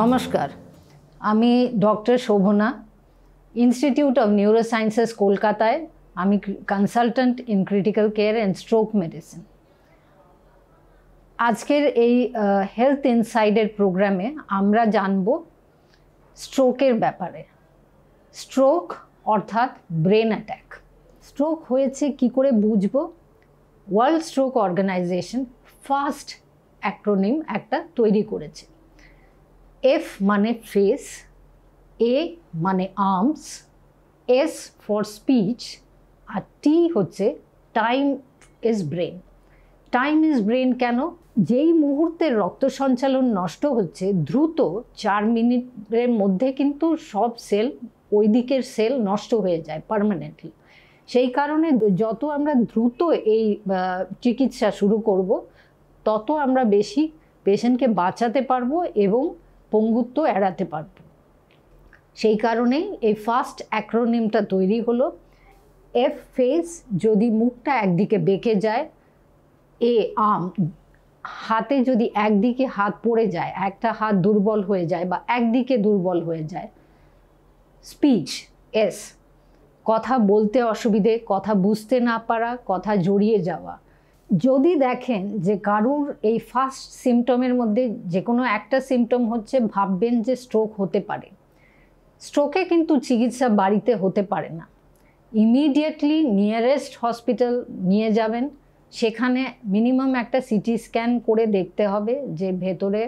নমস্কার আমি doctor Shobhana institute of neurosciences কলকাতায় আমি consultant in critical care and stroke medicine আজকের এই হেলথ ইনসাইডের প্রোগ্রামে আমরা জানব স্ট্রোকের ব্যাপারে স্ট্রোক অর্থাৎ ব্রেন অ্যাট্যাক স্ট্রোক হয়েছে কি করে বুঝবো world stroke organization first acronym একটা তৈরি করেছে এফ মানে ফেস এ মানে আর্মস এস ফর স্পিচ আর টি হচ্ছে time is brain time is brain কেন যেই মুহূর্তে রক্ত সঞ্চালন নষ্ট হচ্ছে দ্রুত চার মিনিটের মধ্যে কিন্তু সব সেল ওই দিকের সেল নষ্ট হয়ে যায় পারমানেন্টলি সেই কারণে যত আমরা দ্রুত এই চিকিৎসা শুরু করব তত আমরা বেশি পেশেন্টকে বাঁচাতে পারবো এবং পঙ্গুত্ব এড়াতে পারব সেই কারণে এই ফার্স্ট অ্যাক্রোনিমটা তৈরি হলো এফ ফেস যদি মুখটা একদিকে বেঁকে যায় এ আম হাতে যদি একদিকে হাত পড়ে যায় একটা হাত দুর্বল হয়ে যায় বা একদিকে দুর্বল হয়ে যায় স্পিচ এস কথা বলতে অসুবিধে কথা বুঝতে না পারা কথা জড়িয়ে যাওয়া যদি দেখেন যে কারুর এই ফার্স্ট সিমটমের মধ্যে যে কোনো একটা সিমটম হচ্ছে ভাববেন যে স্ট্রোক হতে পারে স্ট্রোকে কিন্তু চিকিৎসা বাড়িতে হতে পারে না ইমিডিয়েটলি নিয়ারেস্ট হসপিটাল নিয়ে যাবেন সেখানে মিনিমাম একটা সিটি স্ক্যান করে দেখতে হবে যে ভেতরে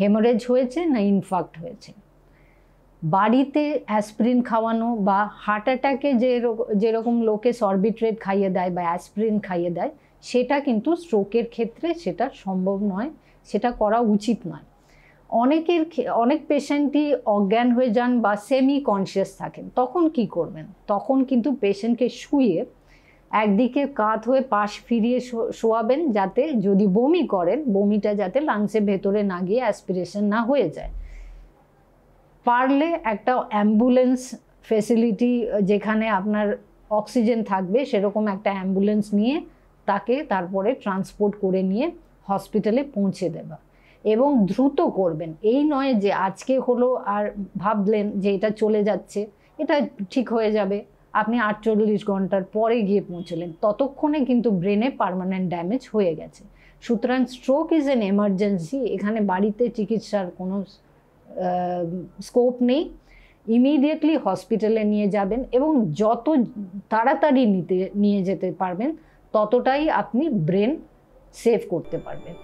হেমোরেজ হয়েছে না ইনফাক্ট হয়েছে বাড়িতে অ্যাসপ্রিন খাওয়ানো বা হার্ট অ্যাটাকে যে যেরকম লোকে সর্বিট্রেট খাইয়ে দেয় বা অ্যাসপ্রিন খাইয়ে দেয় সেটা কিন্তু স্ট্রোকের ক্ষেত্রে সেটা সম্ভব নয় সেটা করা উচিত নয় অনেকের অনেক পেশেন্টই অজ্ঞান হয়ে যান বা সেমি কনসিয়াস থাকেন তখন কি করবেন তখন কিন্তু পেশেন্টকে শুয়ে একদিকে কাত হয়ে পাশ ফিরিয়ে শোয়াবেন যাতে যদি বমি করেন বমিটা যাতে লাংসের ভেতরে না গিয়ে অ্যাসপিরেশন না হয়ে যায় পারলে একটা অ্যাম্বুলেন্স ফেসিলিটি যেখানে আপনার অক্সিজেন থাকবে সেরকম একটা অ্যাম্বুলেন্স নিয়ে তাকে তারপরে ট্রান্সপোর্ট করে নিয়ে হসপিটালে পৌঁছে দেওয়া এবং দ্রুত করবেন এই নয় যে আজকে হলো আর ভাবলেন যে এটা চলে যাচ্ছে এটা ঠিক হয়ে যাবে আপনি আটচল্লিশ ঘন্টার পরে গিয়ে পৌঁছলেন ততক্ষণে কিন্তু ব্রেনে পারমানেন্ট ড্যামেজ হয়ে গেছে সুতরাং স্ট্রোক ইজ এন এমার্জেন্সি এখানে বাড়িতে চিকিৎসার কোনো স্কোপ নেই ইমিডিয়েটলি হসপিটালে নিয়ে যাবেন এবং যত তাড়াতাড়ি নিতে নিয়ে যেতে পারবেন ততটাই আপনি ব্রেন সেভ করতে পারবেন